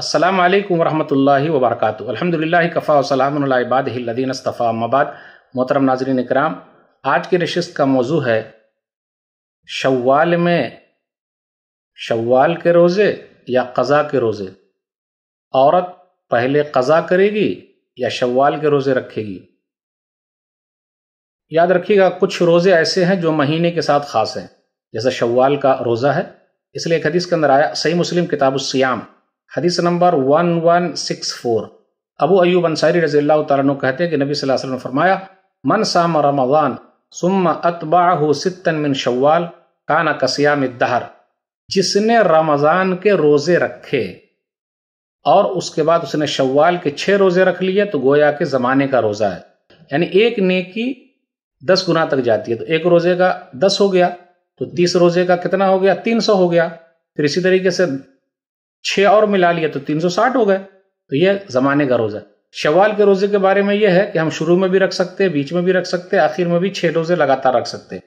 असलम वरहमल वबरक अलहमदिल्ला कफ़ा वसलामबादीन अस्तफ़ा मबाद मोहतरम नाजरीन इकराम आज की नशस्त का मौजू है शवाल में शवाल के रोज़े या कज़ा के रोज़े औरत पहले कज़ा करेगी या शवाल के रोज़े रखेगी याद रखिएगा कुछ रोज़े ऐसे हैं जो महीने के साथ ख़ास हैं जैसा शवाल का रोज़ा है इसलिए एक हदीस के अंदर आया सही मुस्लिम किताब सियाम हदीस नंबर 1164 अबू अयूब अंसारी रजी अल्लाह तु कहते हैं कि नबी वसल्लम ने फरमाया मन साम रमदान सुम अतबाहु सितन मिन शवाल काना कसियाम दहर जिसने रमज़ान के रोज़े रखे और उसके बाद उसने शवाल के छः रोज़े रख लिए तो गोया के ज़माने का रोज़ा है यानी एक नेकी दस गुना तक जाती है तो एक रोज़े का दस हो गया तो तीस रोज़े का कितना हो गया तीन सौ हो गया फिर इसी तरीके से छह और मिला लिया तो 360 हो गए तो यह जमाने का रोज़ा शवाल के रोज़े के बारे में यह है कि हम शुरू में भी रख सकते हैं बीच में भी रख सकते हैं आखिर में भी छह रोज़े लगातार रख सकते हैं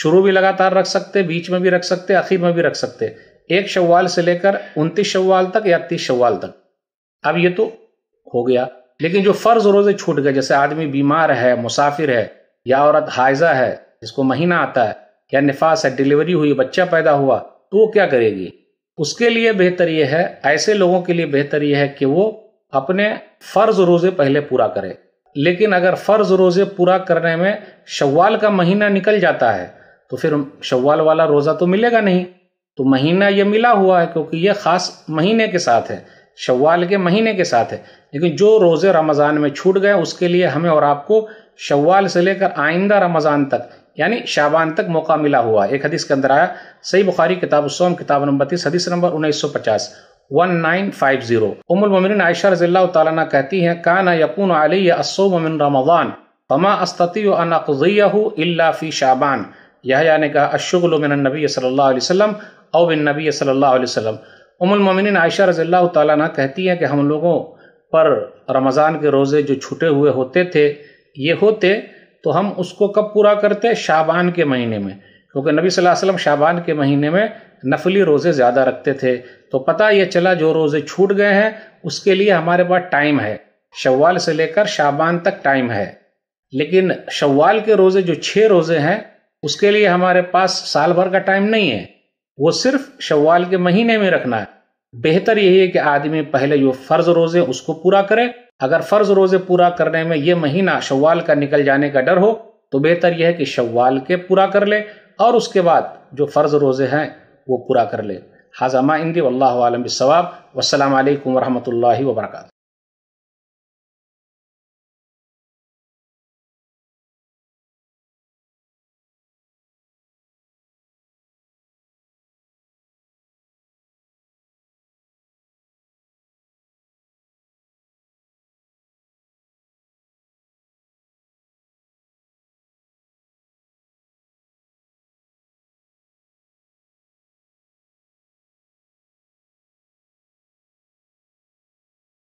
शुरू भी लगातार रख सकते हैं बीच में भी रख सकते आखिर में भी रख सकते एक शवाल से लेकर उनतीस शवाल तक या तीस शवाल तक अब ये तो हो गया लेकिन जो फ़र्ज रोज़े छूट गए जैसे आदमी बीमार है मुसाफिर है या औरत हाइजा है जिसको महीना आता है या निफास है डिलीवरी हुई बच्चा पैदा हुआ तो वो क्या करेगी उसके लिए बेहतर यह है ऐसे लोगों के लिए बेहतर यह है कि वो अपने फ़र्ज़ रोज़े पहले पूरा करें लेकिन अगर फ़र्ज़ रोज़े पूरा करने में शव्वाल का महीना निकल जाता है तो फिर शव्वाल वाला रोज़ा तो मिलेगा नहीं तो महीना ये मिला हुआ है क्योंकि ये ख़ास महीने के साथ है शव्वाल के महीने के साथ है लेकिन जो रोज़े रमज़ान में छूट गए उसके लिए हमें और आपको शव्वाल से लेकर आइंदा रमज़ान तक यानी शाबान तक मौका मिला हुआ एक हदीस के अंदर आया सही बुखारी किताब सोम किताब नंबर तीस हदीस नंबर उन्नीस सौ पचास वन नाइन फाइव जीरो उमुल उमुलमिन आयशा रजील्ला तला कहती हैं काना यकून अली रमान पमा फमा शाबान यह यानी कहा अशुगल नबी सल्लाम अबिन नबी सल्लाम उमुल वसल्लम आयशा रजील्ला तला कहती है कि हम लोगों पर रमज़ान के रोज़े जो छुटे हुए होते थे ये होते तो हम उसको कब पूरा करते हैं शाबान के महीने में क्योंकि नबी सल्लल्लाहु अलैहि वसल्लम शाबान के महीने में नफली रोज़े ज़्यादा रखते थे तो पता ये चला जो रोज़े छूट गए हैं उसके लिए हमारे पास टाइम है शवाल से लेकर शाबान तक टाइम है लेकिन शवाल के रोज़े जो छः रोज़े हैं उसके लिए हमारे पास साल भर का टाइम नहीं है वो सिर्फ शवाल के महीने में रखना है बेहतर यही है कि आदमी पहले जो फ़र्ज़ रोज़े उसको पूरा करें अगर फ़र्ज़ रोज़े पूरा करने में ये महीना शव्वाल का निकल जाने का डर हो तो बेहतर यह है कि शव्वाल के पूरा कर ले और उसके बाद जो फ़र्ज़ रोज़े हैं वो पूरा कर ले हाजमा इंदी वल्लम सवाब वालकम वरहमल वर्का